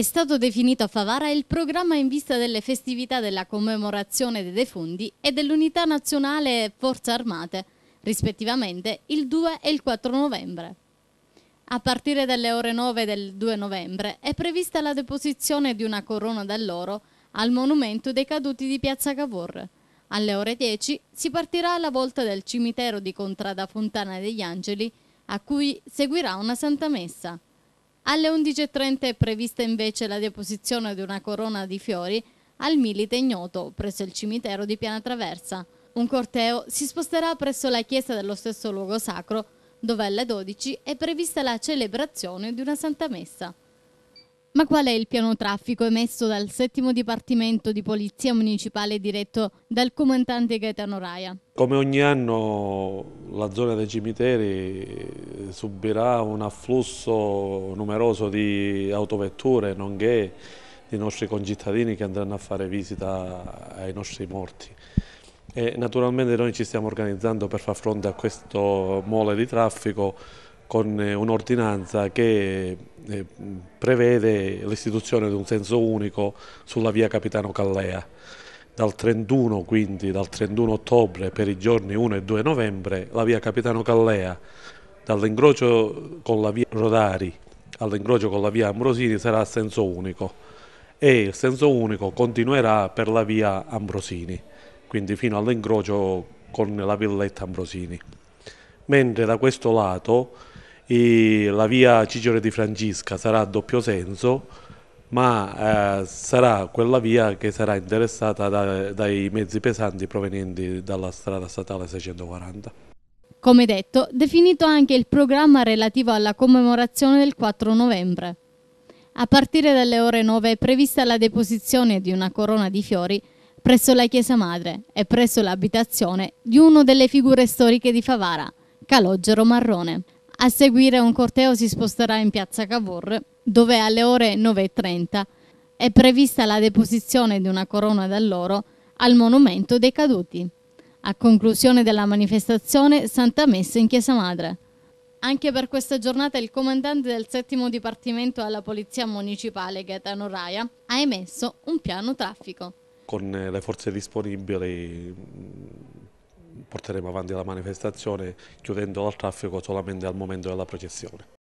È stato definito a Favara il programma in vista delle festività della commemorazione dei defunti e dell'Unità Nazionale Forze Armate, rispettivamente il 2 e il 4 novembre. A partire dalle ore 9 del 2 novembre è prevista la deposizione di una corona d'alloro al monumento dei caduti di Piazza Cavour. Alle ore 10 si partirà alla volta del cimitero di Contrada Fontana degli Angeli, a cui seguirà una Santa Messa. Alle 11.30 è prevista invece la deposizione di una corona di fiori al Milite Ignoto, presso il cimitero di Piana Traversa. Un corteo si sposterà presso la chiesa dello stesso luogo sacro, dove alle 12 è prevista la celebrazione di una Santa Messa. Ma qual è il piano traffico emesso dal settimo dipartimento di polizia municipale diretto dal comandante Gaetano Raia? Come ogni anno la zona dei cimiteri subirà un afflusso numeroso di autovetture nonché di nostri concittadini che andranno a fare visita ai nostri morti. E naturalmente noi ci stiamo organizzando per far fronte a questo mole di traffico con eh, un'ordinanza che eh, prevede l'istituzione di un senso unico sulla via Capitano Callea. Dal 31, quindi dal 31 ottobre per i giorni 1 e 2 novembre, la via Capitano Callea dall'incrocio con la via Rodari all'incrocio con la via Ambrosini sarà a senso unico e il senso unico continuerà per la via Ambrosini, quindi fino all'incrocio con la villetta Ambrosini. Mentre da questo lato e la via Cigione di Francisca sarà a doppio senso ma eh, sarà quella via che sarà interessata da, dai mezzi pesanti provenienti dalla strada statale 640. Come detto, definito anche il programma relativo alla commemorazione del 4 novembre. A partire dalle ore 9 è prevista la deposizione di una corona di fiori presso la Chiesa Madre e presso l'abitazione di una delle figure storiche di Favara, Calogero Marrone. A seguire un corteo si sposterà in piazza Cavour, dove alle ore 9.30 è prevista la deposizione di una corona d'alloro al monumento dei caduti. A conclusione della manifestazione, Santa Messa in Chiesa Madre. Anche per questa giornata il comandante del settimo dipartimento alla Polizia Municipale, Gaetano Raia, ha emesso un piano traffico. Con le forze disponibili porteremo avanti la manifestazione chiudendo al traffico solamente al momento della processione.